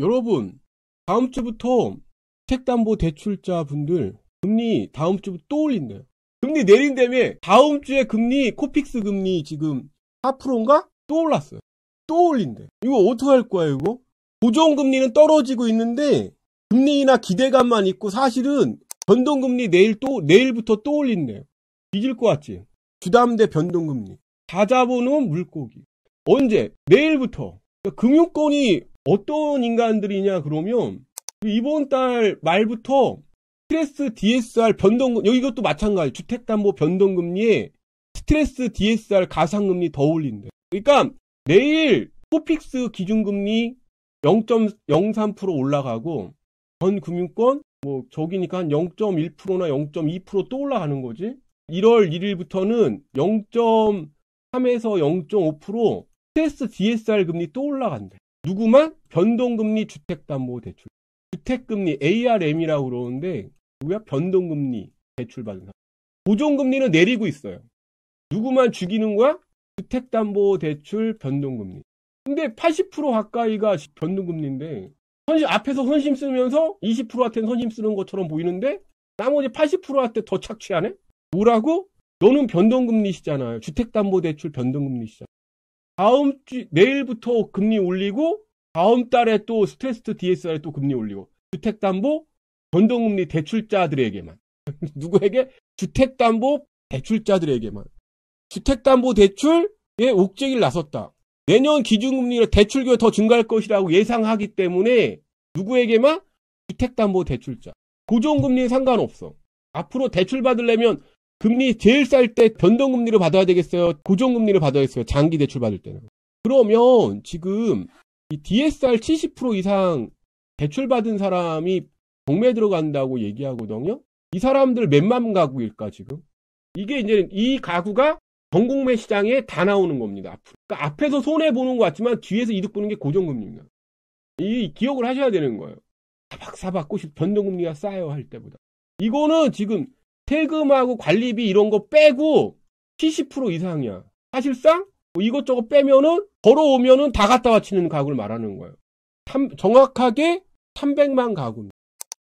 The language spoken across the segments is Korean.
여러분, 다음 주부터 주택담보 대출자 분들 금리 다음 주부터 또 올린대요. 금리 내린다며 다음 주에 금리 코픽스 금리 지금 4%인가? 또 올랐어요. 또 올린대. 이거 어떻게 할 거야 이거? 고정금리는 떨어지고 있는데 금리나 기대감만 있고 사실은 변동금리 내일 또 내일부터 또 올린대요. 잊을 것 같지? 주담대 변동금리. 자자보는 물고기. 언제? 내일부터. 그러니까 금융권이 어떤 인간들이냐 그러면 이번 달 말부터 스트레스 DSR 변동금 여기 이것도 마찬가지 주택담보 변동금리에 스트레스 DSR 가상금리 더 올린대. 그러니까 내일 토픽스 기준금리 0.03% 올라가고 전 금융권 뭐 저기니까 한 0.1%나 0.2%또 올라가는 거지. 1월 1일부터는 0.3에서 0.5% 스트레스 DSR 금리 또 올라간대. 누구만 변동금리 주택담보대출 주택금리 ARM이라고 그러는데 누구야 변동금리 대출받은 사람 보존금리는 내리고 있어요 누구만 죽이는 거야 주택담보대출 변동금리 근데 80% 가까이가 변동금리인데 선심 앞에서 선심 쓰면서 20%한테는 선심 쓰는 것처럼 보이는데 나머지 80%한테 더 착취하네 뭐라고? 너는 변동금리시잖아요 주택담보대출 변동금리시잖아 요 다음 주 내일부터 금리 올리고 다음 달에 또 스트레스트 DSR에 또 금리 올리고 주택담보 변동금리 대출자들에게만 누구에게 주택담보 대출자들에게만 주택담보 대출에 옥죄기를 나섰다. 내년 기준금리를 대출교가더 증가할 것이라고 예상하기 때문에 누구에게만 주택담보 대출자 고정금리에 상관없어. 앞으로 대출 받으려면 금리 제일 쌀 때 변동금리를 받아야 되겠어요? 고정금리를 받아야겠어요? 장기 대출 받을 때는. 그러면 지금 이 DSR 70% 이상 대출 받은 사람이 경매 들어간다고 얘기하거든요. 이 사람들 몇만 가구일까 지금? 이게 이제 이 가구가 전국매 시장에 다 나오는 겁니다. 앞으로. 그러니까 앞에서 손해 보는 것 같지만 뒤에서 이득 보는 게 고정금리입니다. 이 기억을 하셔야 되는 거예요. 사박사박 꼬시 변동금리가 쌓여 할 때보다 이거는 지금 세금하고 관리비 이런 거 빼고 70% 이상이야. 사실상 뭐 이것저것 빼면은 벌어오면은다 갖다 바치는 가구를 말하는 거예요. 3, 정확하게 300만 가구입니다.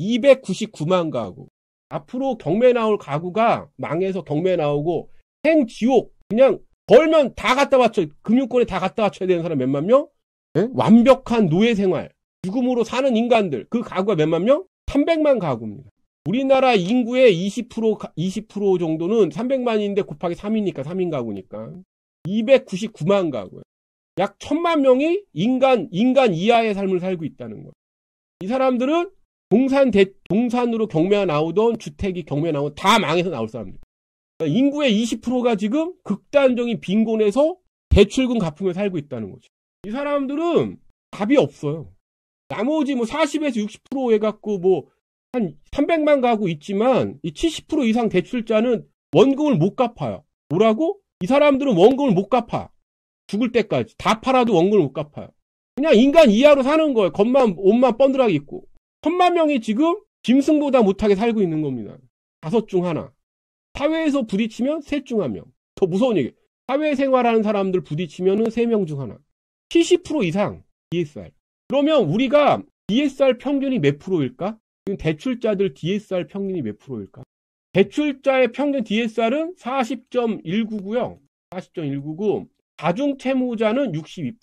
299만 가구. 앞으로 경매 나올 가구가 망해서 경매 나오고 행지옥 그냥 벌면 다 갖다 바쳐 금융권에 다 갖다 바쳐야 되는 사람 몇만 명? 네? 완벽한 노예 생활 죽음으로 사는 인간들 그 가구가 몇만 명? 300만 가구입니다. 우리나라 인구의 20% 20% 정도는 300만인데 곱하기 3이니까 3인 가구니까 299만 가구예요. 약 천만 명이 인간 인간 이하의 삶을 살고 있다는 거예요. 이 사람들은 동산 대, 동산으로 경매 나오던 주택이 경매 나온 오다 망해서 나올 사람들. 그러니까 인구의 20%가 지금 극단적인 빈곤에서 대출금 갚으며 살고 있다는 거죠. 이 사람들은 답이 없어요. 나머지 뭐 40에서 60% 해갖고 뭐한 300만 가구 있지만 이 70% 이상 대출자는 원금을 못 갚아요. 뭐라고? 이 사람들은 원금을 못 갚아. 죽을 때까지. 다 팔아도 원금을 못 갚아요. 그냥 인간 이하로 사는 거예요. 겉만, 옷만 뻔들하게 입고. 천만 명이 지금 짐승보다 못하게 살고 있는 겁니다. 다섯 중 하나. 사회에서 부딪히면 셋 중 한 명. 더 무서운 얘기. 사회생활하는 사람들 부딪히면은 세 명 중 하나. 70% 이상 DSR. 그러면 우리가 DSR 평균이 몇 프로일까? 대출자들 DSR 평균이 몇 프로일까? 대출자의 평균 DSR은 40.19고요. 40.199. 다중 채무자는 62%.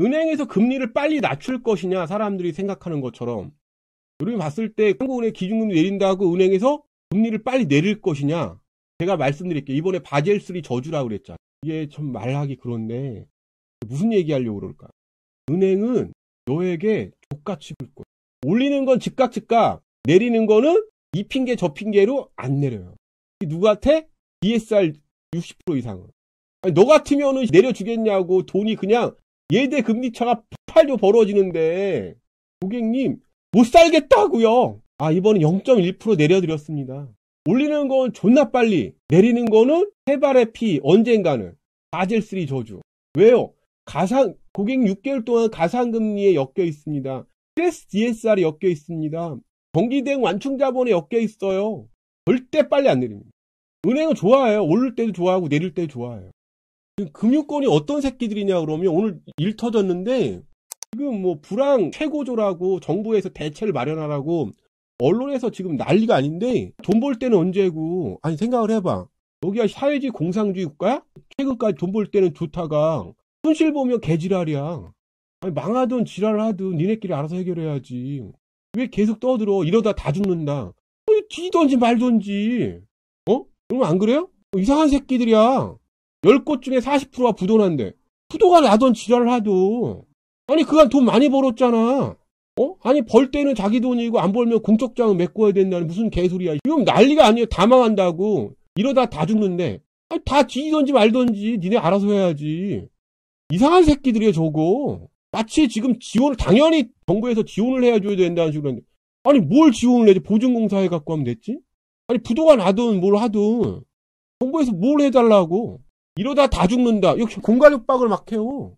은행에서 금리를 빨리 낮출 것이냐 사람들이 생각하는 것처럼 우리 봤을 때 한국은행 기준금리 내린다고 은행에서 금리를 빨리 내릴 것이냐 제가 말씀드릴게요. 이번에 바젤3 저주라 그랬잖아. 이게 참 말하기 그런데 무슨 얘기하려고 그럴까? 은행은 너에게 족같이 굴 거야. 올리는 건 즉각 즉각 내리는 거는 이 핑계 저 핑계로 안 내려요. 누구한테? DSR e 60% 이상은. 아니, 너 같으면은 내려주겠냐고 돈이 그냥 예대 금리 차가 8조 벌어지는데 고객님 못 살겠다고요. 아이번엔0.1% 내려드렸습니다. 올리는 건 존나 빨리 내리는 거는 해발의 피 언젠가는 바젤3 저주. 왜요? 가상 고객 6개월 동안 가상금리에 엮여 있습니다. GS, DSR이 엮여 있습니다. 정기대응 완충자본에 엮여 있어요. 절대 빨리 안 내립니다. 은행은 좋아해요. 오를 때도 좋아하고 내릴 때도 좋아해요. 금융권이 어떤 새끼들이냐 그러면 오늘 일 터졌는데 지금 뭐 불황 최고조라고 정부에서 대책을 마련하라고 언론에서 지금 난리가 아닌데 돈 벌 때는 언제고 아니 생각을 해봐 여기가 사회주의 공상주의 국가야? 최근까지 돈 벌 때는 좋다가 손실 보면 개지랄이야 아니, 망하든 지랄을 하든 니네끼리 알아서 해결해야지. 왜 계속 떠들어? 이러다 다 죽는다. 아니, 뒤던지 말던지. 어? 그러면 안 그래요? 이상한 새끼들이야. 열0곳 중에 40%가 부도난데. 부도가 나던 지랄을 하든 아니, 그간 돈 많이 벌었잖아. 어? 아니, 벌 때는 자기 돈이고 안 벌면 공적장을 메꿔야 된다는 무슨 개소리야. 이건 난리가 아니에요. 다 망한다고. 이러다 다 죽는데. 아니, 다 뒤지던지 말던지 니네 알아서 해야지. 이상한 새끼들이야, 저거. 마치 지금 지원을 당연히 정부에서 지원을 해줘야 된다는 식으로 했는데 아니 뭘 지원을 해지 보증공사 해갖고 하면 됐지? 아니 부도가 나든 뭘 하든 정부에서 뭘 해달라고 이러다 다 죽는다 역시 공간 협박을 막 해요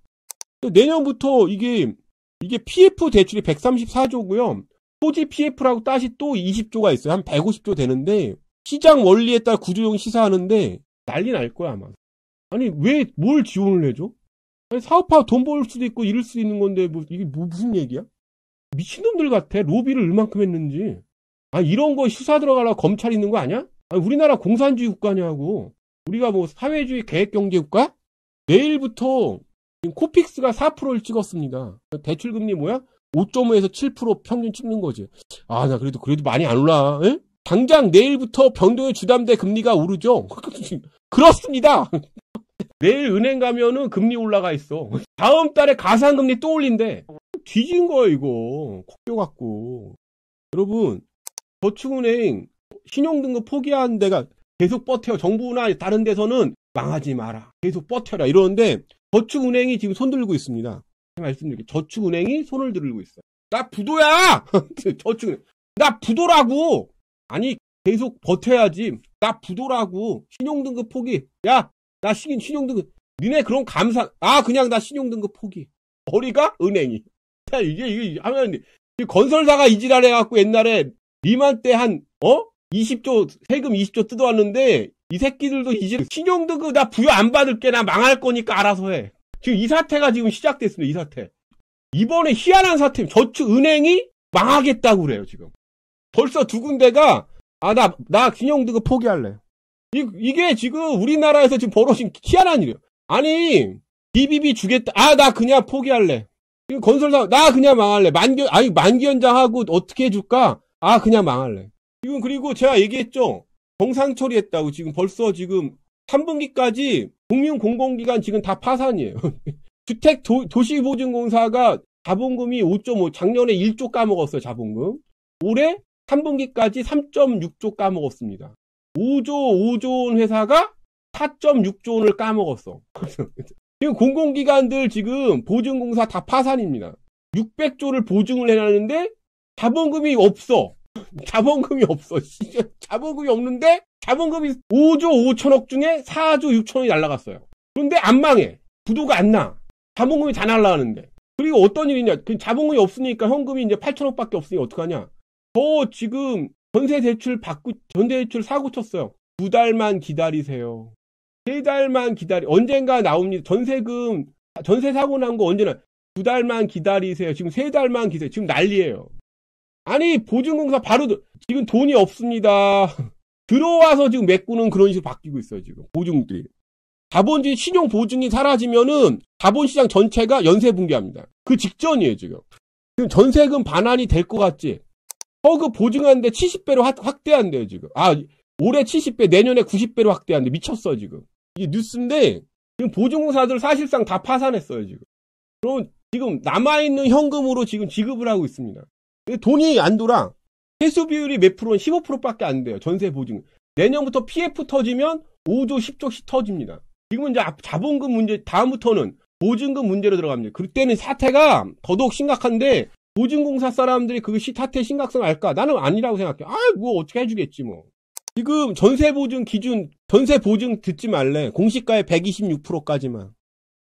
내년부터 이게 이게 PF 대출이 134조고요 토지 PF라고 다시 또 20조가 있어요 한 150조 되는데 시장 원리에 따라 구조용 시사하는데 난리 날 거야 아마 아니 왜 뭘 지원을 해줘? 사업하돈벌 수도 있고 이럴 수도 있는 건데 뭐 이게 뭐 무슨 얘기야? 미친놈들 같아. 로비를 얼만큼 했는지. 아 이런 거 수사 들어가라 검찰 있는 거 아니야? 아니, 우리나라 공산주의 국가냐고. 우리가 뭐 사회주의 계획경제 국가? 내일부터 코픽스가 4%를 찍었습니다. 대출금리 뭐야? 5.5에서 7% 평균 찍는 거지. 아, 나 그래도, 그래도 많이 안 올라. 에? 당장 내일부터 변동의 주담대 금리가 오르죠? 그렇습니다. 내일 은행 가면은 금리 올라가 있어. 다음 달에 가상금리 또 올린대. 뒤진 거야, 이거. 콕뼈 갖고. 여러분, 저축은행 신용등급 포기한 데가 계속 버텨. 정부나 다른 데서는 망하지 마라. 계속 버텨라. 이러는데 저축은행이 지금 손 들고 있습니다. 말씀드릴게요. 저축은행이 손을 들고 있어요. 나 부도야! 저축은행. 나 부도라고! 아니, 계속 버텨야지. 나 부도라고. 신용등급 포기. 야, 나 신용, 신용등급. 니네 그런 감사, 아, 그냥 나 신용등급 포기. 머리가 은행이. 야, 이게, 이게 하면, 건설사가 이질랄 해갖고 옛날에 리만 때 한, 어? 20조, 세금 20조 뜯어왔는데, 이 새끼들도 이제 신용등급 나 부여 안 받을게, 나 망할 거니까 알아서 해. 지금 이 사태가 지금 시작됐습니다, 이 사태. 이번에 희한한 사태, 저축 은행이 망하겠다고 그래요, 지금. 벌써 두 군데가, 아, 나, 나 신용등급 포기할래. 이, 이게 지금 우리나라에서 지금 벌어진 희한한 일이에요. 아니, BBB 주겠다. 아, 나 그냥 포기할래. 건설사, 나 그냥 망할래. 만기, 아니, 만기연장하고 어떻게 해줄까? 아, 그냥 망할래. 지금 그리고 제가 얘기했죠. 정상 처리했다고 지금 벌써 지금 3분기까지 국민공공기관 지금 다 파산이에요. 주택 도, 시보증공사가 자본금이 5.5, 작년에 1조 까먹었어요, 자본금. 올해 3분기까지 3.6조 까먹었습니다. 5조 5조 원 회사가 4.6조 원을 까먹었어. 지금 공공기관들 지금 보증공사 다 파산입니다. 600조를 보증을 해놨는데 자본금이 없어. 자본금이 없어. 자본금이 없는데 자본금이 5조 5천억 중에 4조 6천억이 날라갔어요. 그런데 안 망해. 부도가 안 나. 자본금이 다 날라가는데. 그리고 어떤 일이냐. 그 자본금이 없으니까 현금이 이제 8천억밖에 없으니 어떡하냐. 더 지금 전세 대출 받고 전세 대출 사고 쳤어요. 두 달만 기다리세요. 세 달만 기다리 언젠가 나옵니다. 전세금 전세 사고 난 거 언제나 두 달만 기다리세요. 지금 세 달만 기다리 지금 난리예요. 아니 보증공사 바로 지금 돈이 없습니다. 들어와서 지금 메꾸는 그런 식으로 바뀌고 있어요. 지금 보증들이 자본주의 신용 보증이 사라지면은 자본시장 전체가 연쇄 붕괴합니다. 그 직전이에요 지금. 지금 전세금 반환이 될 것 같지? 허그 보증하는데 70배로 확대한대요, 지금. 아, 올해 70배, 내년에 90배로 확대한대. 미쳤어, 지금. 이게 뉴스인데, 지금 보증공사들 사실상 다 파산했어요, 지금. 그럼 지금 남아있는 현금으로 지금 지급을 하고 있습니다. 돈이 안 돌아. 회수 비율이 몇 프로는 15%밖에 안 돼요. 전세 보증. 내년부터 PF 터지면 5조, 10조씩 터집니다. 지금은 이제 자본금 문제, 다음부터는 보증금 문제로 들어갑니다. 그때는 사태가 더더욱 심각한데 보증공사 사람들이 그 시타태 심각성 을 알까? 나는 아니라고 생각해. 아, 뭐 어떻게 해주겠지 뭐. 지금 전세 보증 기준 전세 보증 듣지 말래. 공시가의 126%까지만.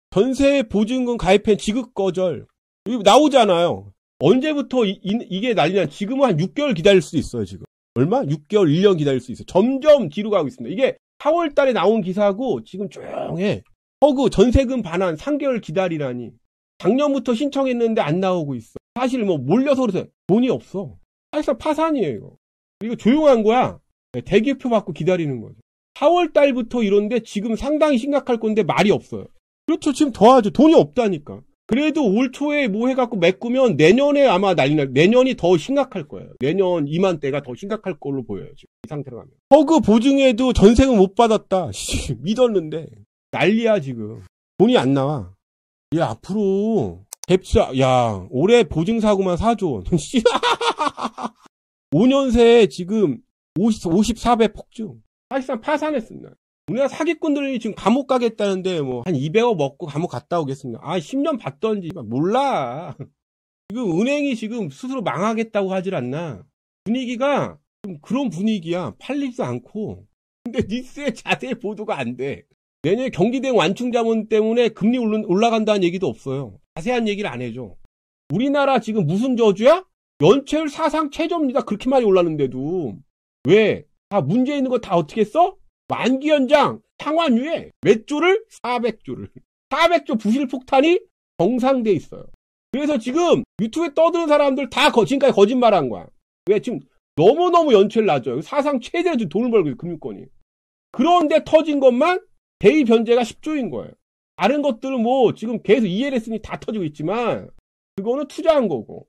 전세 보증금 가입한 지급 거절. 이거 나오잖아요. 언제부터 이, 이게 난리냐. 지금은 한 6개월 기다릴 수 있어요, 지금. 얼마? 6개월, 1년 기다릴 수 있어요. 점점 뒤로 가고 있습니다. 이게 4월 달에 나온 기사고 지금 조용해. 허그 전세금 반환 3개월 기다리라니. 작년부터 신청했는데 안 나오고 있어. 사실 뭐 몰려서 그래서 돈이 없어. 사실상 파산이에요, 이거. 이거 조용한 거야. 네, 대기표 받고 기다리는 거죠. 4월 달부터 이런데 지금 상당히 심각할 건데 말이 없어요. 그렇죠. 지금 더하죠. 돈이 없다니까. 그래도 올 초에 뭐 해갖고 메꾸면 내년에 아마 난리 날, 내년이 더 심각할 거예요. 내년 이맘때가 더 심각할 걸로 보여요. 지금 이 상태로 가면. 허그 보증에도 전세금 못 받았다. 믿었는데. 난리야, 지금. 돈이 안 나와. 야, 앞으로 뎁스, 야, 올해 보증사고만 4조 원. 5년새 지금 50, 54배 폭증. 사실상 파산했습니다. 우리나라 사기꾼들이 지금 감옥 가겠다는데 뭐 한 200억 먹고 감옥 갔다 오겠습니다. 아 10년 봤던지 아, 몰라. 지금 은행이 지금 스스로 망하겠다고 하질 않나. 분위기가 좀 그런 분위기야. 팔리지도 않고. 근데 니스의 자세히 보도가 안 돼. 내년 경기대 완충자문 때문에 금리 올라간다는 얘기도 없어요. 자세한 얘기를 안 해줘. 우리나라 지금 무슨 저주야? 연체율 사상 최저입니다. 그렇게 많이 올랐는데도. 왜? 다 아, 문제 있는 거 다 어떻게 써? 만기 연장, 상환유예, 몇 조를? 400조를. 400조 부실 폭탄이 정상돼 있어요. 그래서 지금 유튜브에 떠드는 사람들 다 거, 지금까지 거짓말한 거야. 왜? 지금 너무너무 연체율 낮아요. 사상 최대로 돈을 벌고 있어요, 금융권이. 그런데 터진 것만 대의 변제가 10조인 거예요. 다른 것들은 뭐 지금 계속 ELS니 다 터지고 있지만 그거는 투자한 거고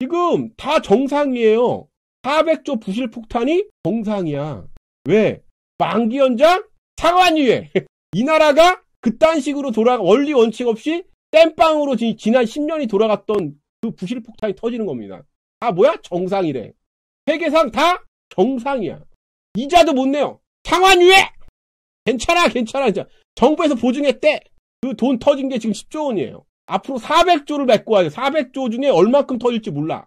지금 다 정상이에요. 400조 부실 폭탄이 정상이야. 왜? 만기 연장 상환위에이 나라가 그딴 식으로 돌아 원리 원칙 없이 땜빵으로 지, 지난 10년이 돌아갔던 그 부실 폭탄이 터지는 겁니다. 아 뭐야? 정상이래. 세계상 다 정상이야. 이자도 못 내요. 상환위에 괜찮아, 괜찮아. 이제 정부에서 보증했대. 그돈 터진 게 지금 10조 원이에요. 앞으로 400조를 메꿔야 돼. 400조 중에 얼만큼 터질지 몰라.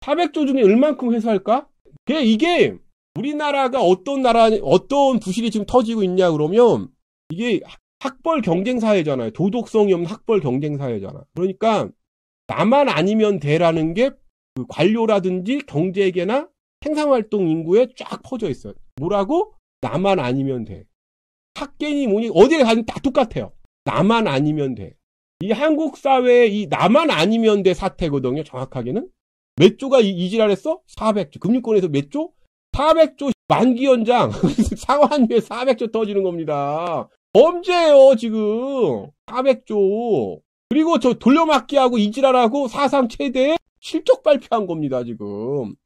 400조 중에 얼만큼 회수할까? 이게 우리나라가 어떤 나라, 어떤 부실이 지금 터지고 있냐 그러면 이게 학벌 경쟁 사회잖아요. 도덕성이 없는 학벌 경쟁 사회잖아. 그러니까 나만 아니면 돼라는 게 그 관료라든지 경제계나 생산활동 인구에 쫙 퍼져 있어요. 뭐라고? 나만 아니면 돼. 학계니 뭐니 어디에 가든 다 똑같아요. 나만 아니면 돼. 이 한국 사회의 이 나만 아니면 돼 사태거든요. 정확하게는. 몇 조가 이, 질 지랄했어? 400조. 금융권에서 몇 조? 400조 만기 연장. 상환비에 400조 터지는 겁니다. 범죄예요, 지금. 400조. 그리고 저 돌려막기하고 이지랄하고 사상 최대의 실적 발표한 겁니다, 지금.